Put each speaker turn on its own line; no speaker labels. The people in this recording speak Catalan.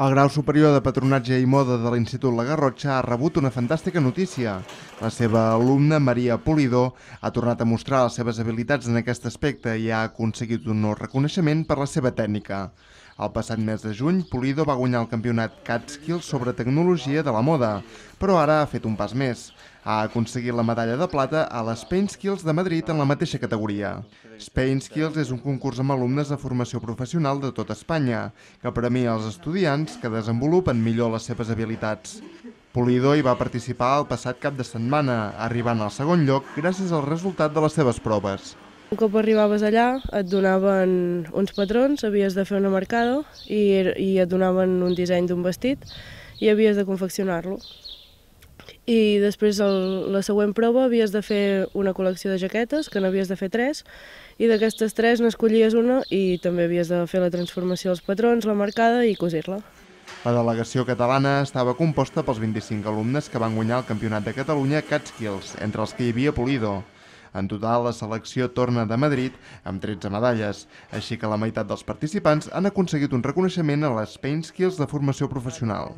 El grau superior de Patronatge i Moda de l'Institut La Garrotxa ha rebut una fantàstica notícia. La seva alumna, Maria Polidó, ha tornat a mostrar les seves habilitats en aquest aspecte i ha aconseguit un nou reconeixement per la seva tècnica. El passat mes de juny, Pulido va guanyar el campionat Catskill sobre tecnologia de la moda, però ara ha fet un pas més. Ha aconseguit la medalla de plata a les Spain Skills de Madrid en la mateixa categoria. Spain Skills és un concurs amb alumnes de formació professional de tota Espanya, que premia els estudiants que desenvolupen millor les seves habilitats. Polido hi va participar el passat cap de setmana, arribant al segon lloc gràcies al resultat de les seves proves.
Un cop arribaves allà et donaven uns patrons, havies de fer una marcada i, er, i et donaven un disseny d'un vestit i havies de confeccionar-lo. I després el, la següent prova havies de fer una col·lecció de jaquetes, que n'havies de fer tres, i d'aquestes tres n'escollies una i també havies de fer la transformació dels patrons, la marcada i cosir-la.
La delegació catalana estava composta pels 25 alumnes que van guanyar el Campionat de Catalunya Catskills, entre els que hi havia Polido, en total, la selecció torna de Madrid amb 13 medalles, així que la meitat dels participants han aconseguit un reconeixement a les Pain Skills de formació professional.